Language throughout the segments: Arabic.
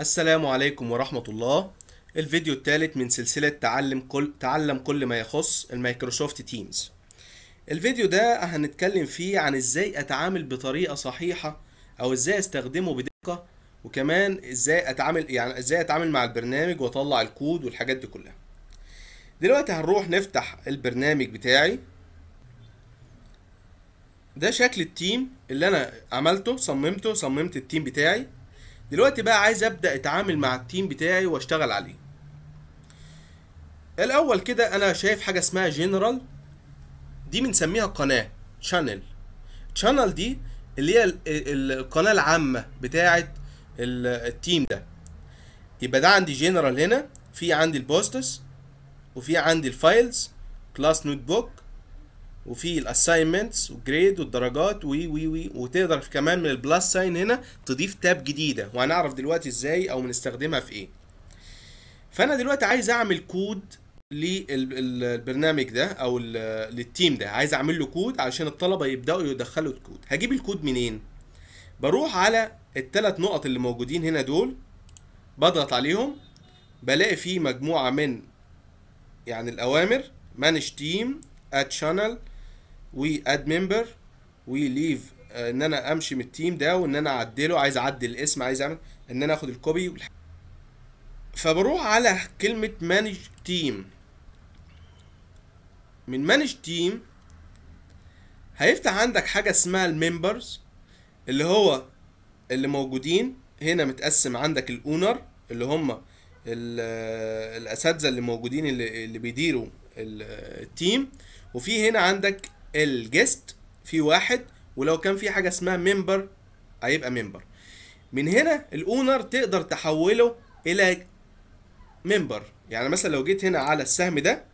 السلام عليكم ورحمة الله الفيديو الثالث من سلسلة تعلم كل تعلم كل ما يخص المايكروسوفت تيمز الفيديو ده هنتكلم فيه عن ازاي اتعامل بطريقة صحيحة او ازاي استخدمه بدقة وكمان ازاي اتعامل يعني ازاي اتعامل مع البرنامج واطلع الكود والحاجات دي كلها دلوقتي هنروح نفتح البرنامج بتاعي ده شكل التيم اللي انا عملته صممته صممت التيم بتاعي دلوقتي بقى عايز ابدا اتعامل مع التيم بتاعي واشتغل عليه الاول كده انا شايف حاجه اسمها جنرال دي بنسميها قناه شانل شانل دي اللي هي القناه العامه بتاعه التيم ده يبقى ده عندي جنرال هنا في عندي البوستس وفي عندي الفايلز كلاس نوت بوك وفي الاساينمنتس والجريد والدرجات وي وي وي وتقدر كمان من البلس ساين هنا تضيف تاب جديده وهنعرف دلوقتي ازاي او بنستخدمها في ايه فانا دلوقتي عايز اعمل كود للبرنامج ده او للتيم ده عايز اعمل له كود عشان الطلبه يبداوا يدخلوا الكود هجيب الكود منين بروح على الثلاث نقط اللي موجودين هنا دول بضغط عليهم بلاقي فيه مجموعه من يعني الاوامر مانج تيم اد شانل واد ممبر وليف ان انا امشي من التيم ده وان انا اعدله عايز اعدل الاسم عايز اعمل ان انا اخد الكوبي فبروح على كلمه مانج تيم من مانج تيم هيفتح عندك حاجه اسمها الممبرز اللي هو اللي موجودين هنا متقسم عندك الاونر اللي هم الاساتذه اللي موجودين اللي, اللي بيديروا التيم وفي هنا عندك الجست في واحد ولو كان في حاجه اسمها ممبر هيبقى ممبر من هنا الاونر تقدر تحوله الى ممبر يعني مثلا لو جيت هنا على السهم ده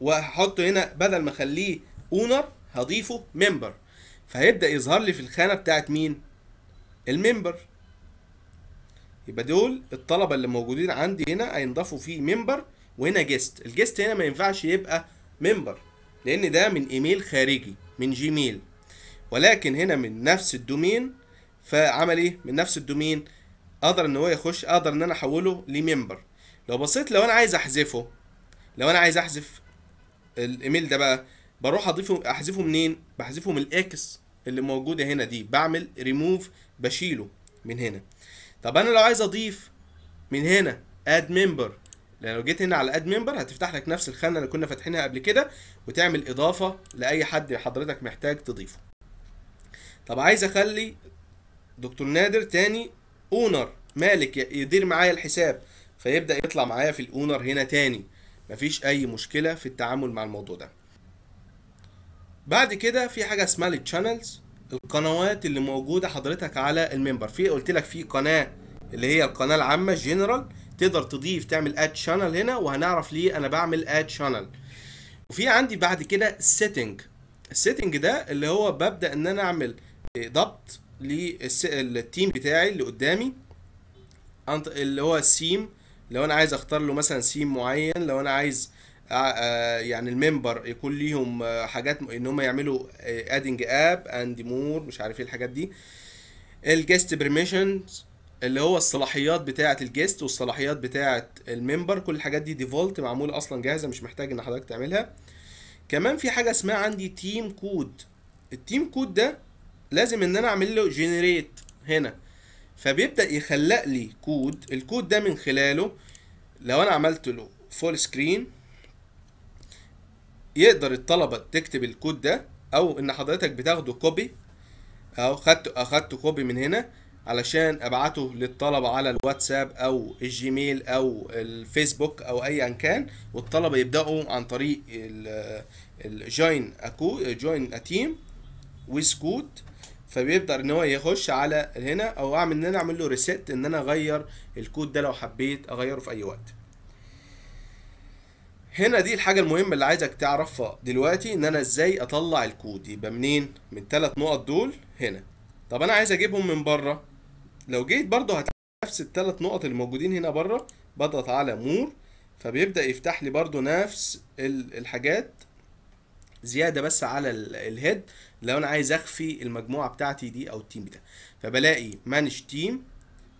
وهحطه هنا بدل ما اخليه اونر هضيفه ممبر فهيبدا يظهر لي في الخانه بتاعت مين الممبر يبقى دول الطلبه اللي موجودين عندي هنا هينضافوا فيه ممبر وهنا جيست الجيست هنا ما ينفعش يبقى ممبر لان ده من ايميل خارجي من جيميل ولكن هنا من نفس الدومين فعمل ايه من نفس الدومين اقدر ان هو يخش اقدر ان انا احوله لممبر لو بصيت لو انا عايز احذفه لو انا عايز احذف الايميل ده بقى بروح اضيفه احذفه منين بحذفه من الاكس اللي موجوده هنا دي بعمل ريموف بشيله من هنا طب انا لو عايز اضيف من هنا اد ممبر لان لو جيت هنا على اد ممبر هتفتح لك نفس الخانه اللي كنا فاتحينها قبل كده وتعمل اضافه لاي حد حضرتك محتاج تضيفه طب عايز اخلي دكتور نادر تاني اونر مالك يدير معايا الحساب فيبدا يطلع معايا في الاونر هنا تاني مفيش اي مشكله في التعامل مع الموضوع ده بعد كده في حاجه اسمها التشانلز القنوات اللي موجوده حضرتك على الممبر في قلت لك في قناه اللي هي القناه العامه جنرال تقدر تضيف تعمل اد شانل هنا وهنعرف ليه انا بعمل اد شانل وفي عندي بعد كده سيتنج السيتنج ده اللي هو ببدا ان انا اعمل ضبط للتيم بتاعي اللي قدامي اللي هو السيم لو انا عايز اختار له مثلا سيم معين لو انا عايز آه، آه، يعني الممبر يكون ليهم حاجات ان هم يعملوا ادنج اب اند مور مش عارف ايه الحاجات دي الجست بيرميشنز اللي هو الصلاحيات بتاعه الجيست والصلاحيات بتاعه الممبر كل الحاجات دي ديفولت معموله اصلا جاهزه مش محتاج ان حضرتك تعملها كمان في حاجه اسمها عندي تيم كود التيم كود ده لازم ان انا اعمل له جينيريت هنا فبيبدا يخلق لي كود الكود ده من خلاله لو انا عملت له فول سكرين يقدر الطلبه تكتب الكود ده او ان حضرتك بتاخده كوبي اهو خدته اخدته كوبي من هنا علشان ابعته للطلبه على الواتساب او الجيميل او الفيسبوك او ايا كان والطلبه يبداوا عن طريق الجوين اكو جوين اتيم ويز كود فبيقدر ان هو يخش على هنا او اعمل ان انا اعمل له ريست ان انا اغير الكود ده لو حبيت اغيره في اي وقت هنا دي الحاجة المهمة اللي عايزك تعرفها دلوقتي ان انا ازاي اطلع الكود يبقى منين من الثلاث نقط دول هنا طب انا عايز اجيبهم من بره لو جيت برضو هتلاقي نفس التلات نقط اللي موجودين هنا بره بضغط على مور فبيبدأ يفتح لي برضو نفس الحاجات زيادة بس على الهيد لو انا عايز اخفي المجموعة بتاعتي دي او التيم بتاعي فبلاقي مانج تيم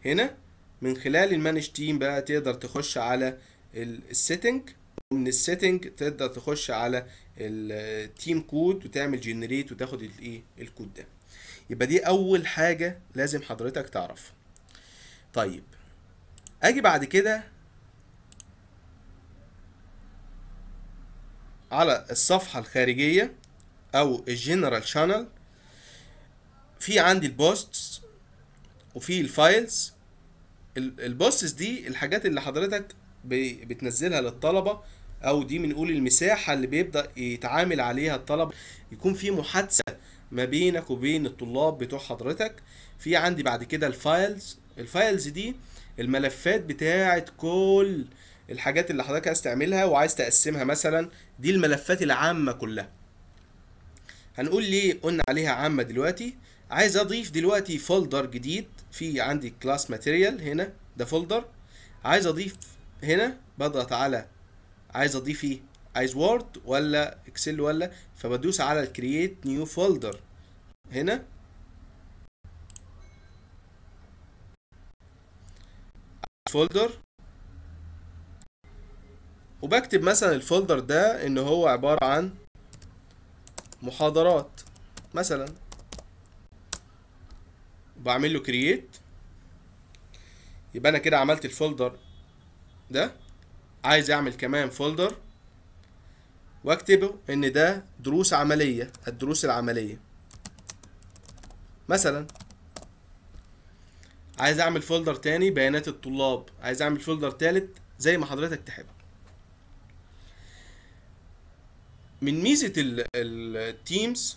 هنا من خلال المانج تيم بقى تقدر تخش على السيتنج من السيتنج تقدر تخش على التيم كود وتعمل جنريت وتاخد الايه الكود ده يبقى دي اول حاجه لازم حضرتك تعرفها طيب اجي بعد كده على الصفحه الخارجيه او الجنرال شانل في عندي البوستس وفي الفايلز البوستس دي الحاجات اللي حضرتك بتنزلها للطلبه او دي بنقول المساحه اللي بيبدا يتعامل عليها الطلب يكون في محادثه ما بينك وبين الطلاب بتوع حضرتك في عندي بعد كده الفايلز الفايلز دي الملفات بتاعه كل الحاجات اللي حضرتك عايز تعملها وعايز تقسمها مثلا دي الملفات العامه كلها هنقول ليه قلنا عليها عامه دلوقتي عايز اضيف دلوقتي فولدر جديد في عندي كلاس ماتيريال هنا ده فولدر عايز اضيف هنا بضغط على عايز اضيف ايه عايز وورد ولا اكسل ولا فبدوس على الكرييت نيو فولدر هنا فولدر وبكتب مثلا الفولدر ده ان هو عبارة عن محاضرات مثلا بعمل له كرييت يبقى انا كده عملت الفولدر ده عايز اعمل كمان فولدر واكتبه ان ده دروس عملية الدروس العملية مثلا عايز اعمل فولدر تاني بيانات الطلاب عايز اعمل فولدر تالت زي ما حضرتك تحب من ميزة التيمز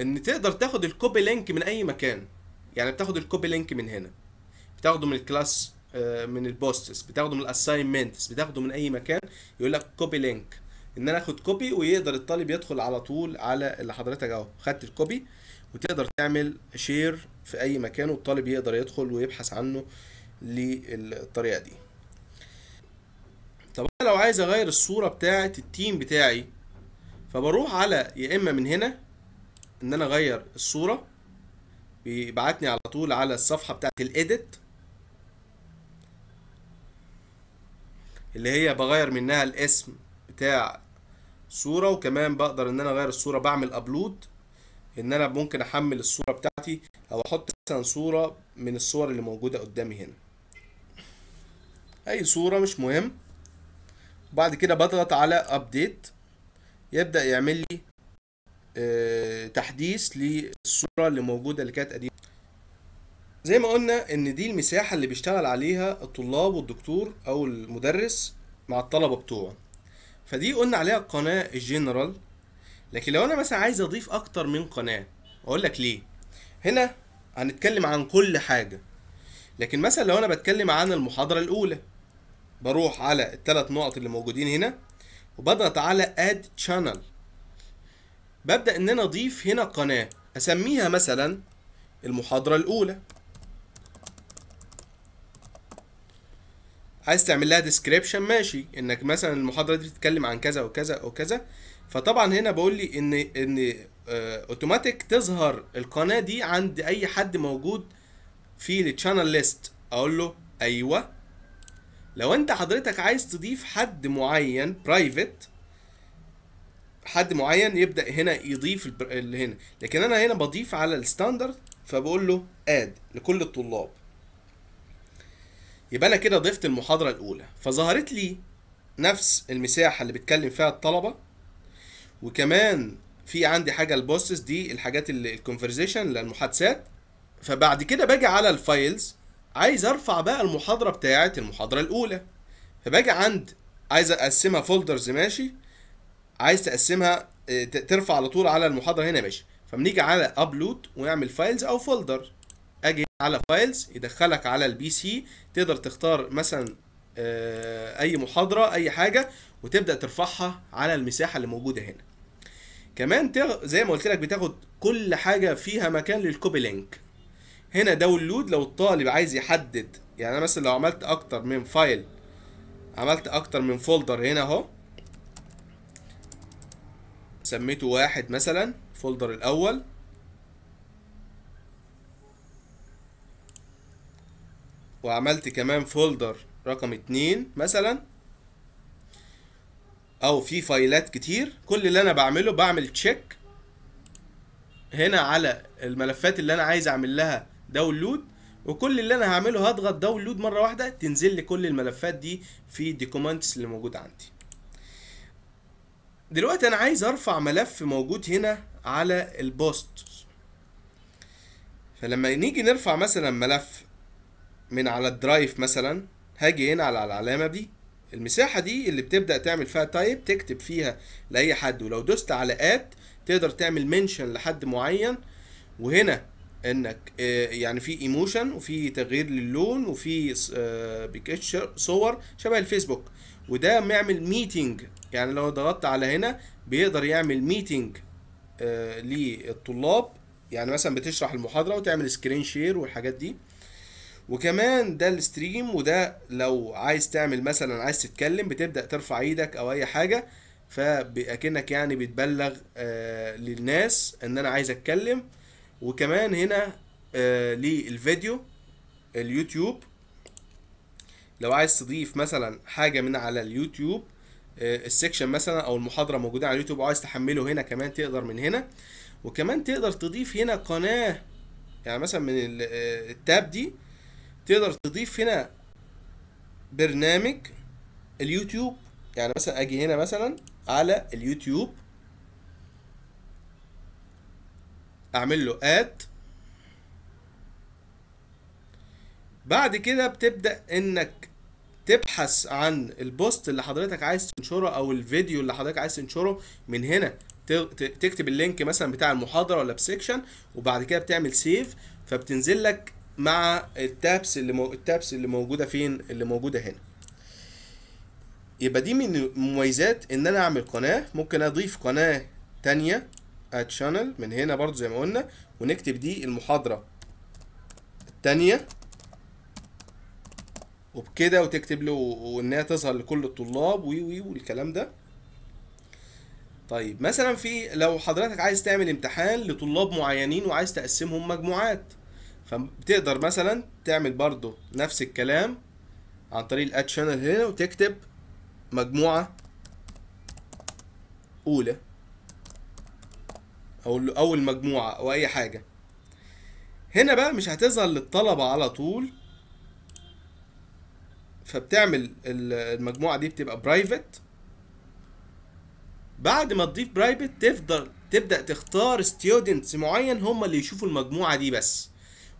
ان تقدر تاخد الكوبي لينك من اي مكان يعني بتاخد الكوبي لينك من هنا بتاخده من الكلاس آه، من البوستس بتاخده من الاساينمنتس بتاخده من اي مكان يقول لك كوبي لينك ان انا اخد كوبي ويقدر الطالب يدخل على طول على اللي حضرتك اهو خدت الكوبي وتقدر تعمل شير في اي مكان والطالب يقدر يدخل ويبحث عنه للطريقه دي طب انا لو عايز اغير الصوره بتاعه التيم بتاعي فبروح على يا اما من هنا ان انا اغير الصوره بيبعتني على طول على الصفحه بتاعه الايديت اللي هي بغير منها الاسم بتاع صورة وكمان بقدر ان انا اغير الصورة بعمل ابلود ان انا ممكن احمل الصورة بتاعتي او احط مثلا صورة من الصور اللي موجودة قدامي هنا اي صورة مش مهم بعد كده بضغط على ابديت يبدأ يعمل لي آه، تحديث للصورة اللي موجودة اللي كانت قديمة زي ما قلنا ان دي المساحه اللي بيشتغل عليها الطلاب والدكتور او المدرس مع الطلبه بتوعه فدي قلنا عليها قناه الجنرال لكن لو انا مثلا عايز اضيف اكتر من قناه اقول لك ليه هنا هنتكلم عن كل حاجه لكن مثلا لو انا بتكلم عن المحاضره الاولى بروح على التلات نقط اللي موجودين هنا وبضغط على اد شانل ببدا ان انا اضيف هنا قناه اسميها مثلا المحاضره الاولى عايز تعمل لها ديسكريبشن ماشي انك مثلا المحاضره دي بتتكلم عن كذا وكذا وكذا فطبعا هنا بقول لي ان ان اوتوماتيك آه، تظهر القناه دي عند اي حد موجود في التشانل ليست اقول له ايوه لو انت حضرتك عايز تضيف حد معين برايفت حد معين يبدا هنا يضيف اللي هنا لكن انا هنا بضيف على الستاندرد فبقول له اد لكل الطلاب يبقى انا كده ضفت المحاضره الاولى فظهرت لي نفس المساحه اللي بيتكلم فيها الطلبه وكمان في عندي حاجه البوستس دي الحاجات الكونفرزيشن للمحادثات فبعد كده باجي على الفايلز عايز ارفع بقى المحاضره بتاعه المحاضره الاولى فباجي عند عايز اقسمها فولدرز ماشي عايز تقسمها آه، ترفع على طول على المحاضره هنا ماشي فبنيجي على ابلود ونعمل فايلز او فولدر اجي على فايلز يدخلك على البي سي تقدر تختار مثلا آه، اي محاضره اي حاجه وتبدا ترفعها على المساحه اللي موجوده هنا كمان تغ... زي ما قلت لك بتاخد كل حاجه فيها مكان للكوبي لينك هنا داونلود لو الطالب عايز يحدد يعني انا مثلا لو عملت اكتر من فايل عملت اكتر من فولدر هنا اهو سميته واحد مثلا الفولدر الاول وعملت كمان فولدر رقم اتنين مثلا او في فايلات كتير كل اللي انا بعمله بعمل تشيك هنا على الملفات اللي انا عايز اعمل لها داونلود وكل اللي انا هعمله هضغط داونلود مره واحده تنزل لي كل الملفات دي في الديكومنتس اللي موجود عندي دلوقتي انا عايز ارفع ملف موجود هنا على البوست فلما نيجي نرفع مثلا ملف من على الدرايف مثلا هاجي هنا على العلامه دي المساحه دي اللي بتبدا تعمل فيها تايب تكتب فيها لاي حد ولو دوست على ات تقدر تعمل منشن لحد معين وهنا انك آه، يعني في ايموشن وفي تغيير للون وفي بيكتشر آه، صور شبه الفيسبوك وده معمل ميتنج يعني لو ضغطت على هنا بيقدر يعمل ميتنج آه، للطلاب يعني مثلا بتشرح المحاضره وتعمل سكرين شير والحاجات دي وكمان ده الستريم وده لو عايز تعمل مثلا عايز تتكلم بتبدا ترفع ايدك او اي حاجه فاكنك يعني بتبلغ آه، للناس ان انا عايز اتكلم وكمان هنا آه، للفيديو اليوتيوب لو عايز تضيف مثلا حاجه من على اليوتيوب آه، السكشن مثلا او المحاضره موجوده على اليوتيوب وعايز تحمله هنا كمان تقدر من هنا وكمان تقدر تضيف هنا قناه يعني مثلا من التاب دي تقدر تضيف هنا برنامج اليوتيوب يعني مثلا اجي هنا مثلا على اليوتيوب اعمل له اد بعد كده بتبدا انك تبحث عن البوست اللي حضرتك عايز تنشره او الفيديو اللي حضرتك عايز تنشره من هنا تكتب اللينك مثلا بتاع المحاضره ولا بسيكشن وبعد كده بتعمل سيف فبتنزل لك مع التابس اللي مو... التابس اللي موجوده فين اللي موجوده هنا يبقى دي من مميزات ان انا اعمل قناه ممكن اضيف قناه تانية اد شانل من هنا برضو زي ما قلنا ونكتب دي المحاضره التانية وبكده وتكتب له وانها تظهر لكل الطلاب وي وي والكلام ده طيب مثلا في لو حضرتك عايز تعمل امتحان لطلاب معينين وعايز تقسمهم مجموعات فبتقدر مثلا تعمل برضو نفس الكلام عن طريق الاد شانل هنا وتكتب مجموعة أولى أو أول مجموعة أو أي حاجة هنا بقى مش هتظهر للطلبة على طول فبتعمل المجموعة دي بتبقى برايفت بعد ما تضيف برايفت تفضل تبدأ تختار ستيودنتس معين هم اللي يشوفوا المجموعة دي بس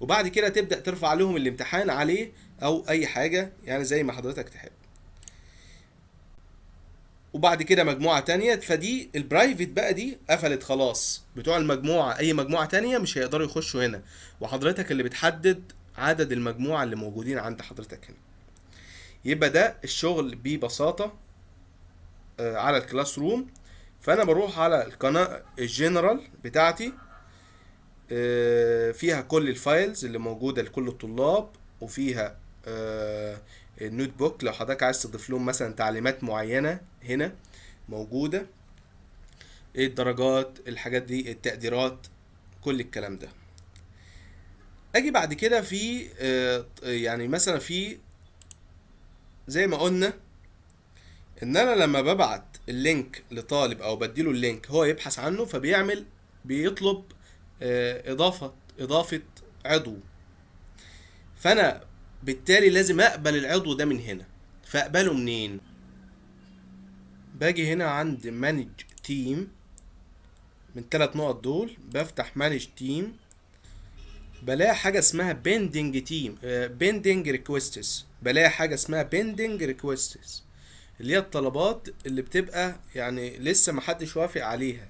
وبعد كده تبدا ترفع لهم الامتحان عليه او اي حاجه يعني زي ما حضرتك تحب وبعد كده مجموعة تانية فدي البرايفت بقى دي قفلت خلاص بتوع المجموعة أي مجموعة تانية مش هيقدروا يخشوا هنا وحضرتك اللي بتحدد عدد المجموعة اللي موجودين عند حضرتك هنا يبقى ده الشغل ببساطة آه، على الكلاس روم فأنا بروح على القناة الجنرال بتاعتي آه، فيها كل الفايلز اللي موجودة لكل الطلاب وفيها آه، النوت بوك لو حضرتك عايز تضيف لهم مثلا تعليمات معينة هنا موجودة ايه الدرجات الحاجات دي التقديرات كل الكلام ده اجي بعد كده في آه، يعني مثلا في زي ما قلنا ان انا لما ببعت اللينك لطالب او بديله اللينك هو يبحث عنه فبيعمل بيطلب آه، اضافه اضافه عضو فانا بالتالي لازم اقبل العضو ده من هنا فاقبله منين باجي هنا عند مانج تيم من ثلاث نقط دول بفتح مانج تيم بلاقي حاجة اسمها بيندنج تيم بيندنج ريكويستس بلاقي حاجة اسمها بيندنج ريكويستس اللي هي الطلبات اللي بتبقى يعني لسه محدش وافق عليها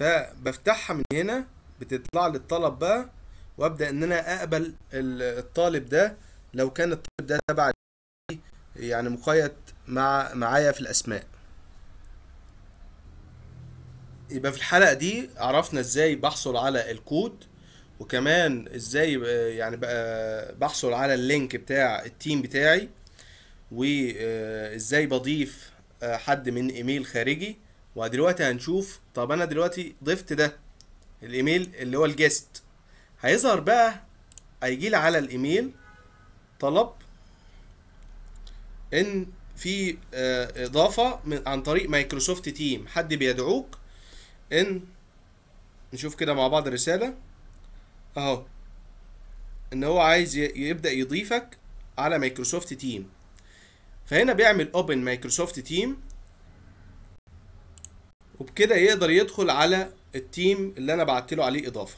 فبفتحها من هنا بتطلع لي الطلب بقى وابدا ان انا اقبل الطالب ده لو كان الطالب ده تبع يعني مقيد مع معايا في الاسماء يبقى في الحلقه دي عرفنا ازاي بحصل على الكود وكمان ازاي يعني بحصل على اللينك بتاع التيم بتاعي وازاي بضيف حد من ايميل خارجي ودلوقتي هنشوف طب انا دلوقتي ضفت ده الايميل اللي هو الجيست هيظهر بقى هيجي لي على الايميل طلب ان في آه، اضافه من عن طريق مايكروسوفت تيم حد بيدعوك ان نشوف كده مع بعض الرساله اهو ان هو عايز يبدا يضيفك على مايكروسوفت تيم فهنا بيعمل اوبن مايكروسوفت تيم وبكده يقدر يدخل على التيم اللي انا بعت له عليه اضافه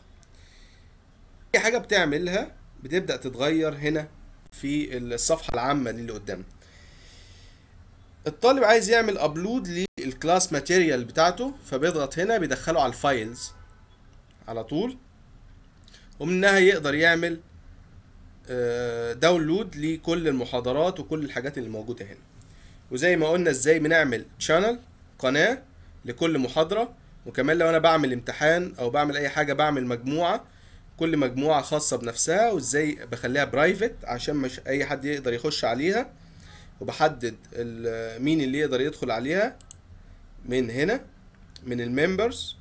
اي حاجه بتعملها بتبدا تتغير هنا في الصفحه العامه اللي قدامنا الطالب عايز يعمل ابلود للكلاس ماتيريال بتاعته فبيضغط هنا بيدخله على الفايلز على طول ومنها يقدر يعمل داونلود آه، لكل المحاضرات وكل الحاجات اللي موجوده هنا وزي ما قلنا ازاي بنعمل شانل قناه لكل محاضرة وكمان لو انا بعمل امتحان او بعمل اي حاجة بعمل مجموعة كل مجموعة خاصة بنفسها وازاي بخليها برايفت عشان مش اي حد يقدر يخش عليها وبحدد مين اللي يقدر يدخل عليها من هنا من الممبرز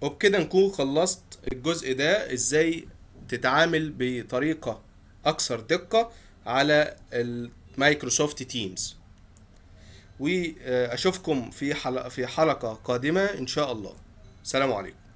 وبكده نكون خلصت الجزء ده ازاي تتعامل بطريقة اكثر دقة على المايكروسوفت تيمز واشوفكم في حلقه في حلقه قادمه ان شاء الله سلام عليكم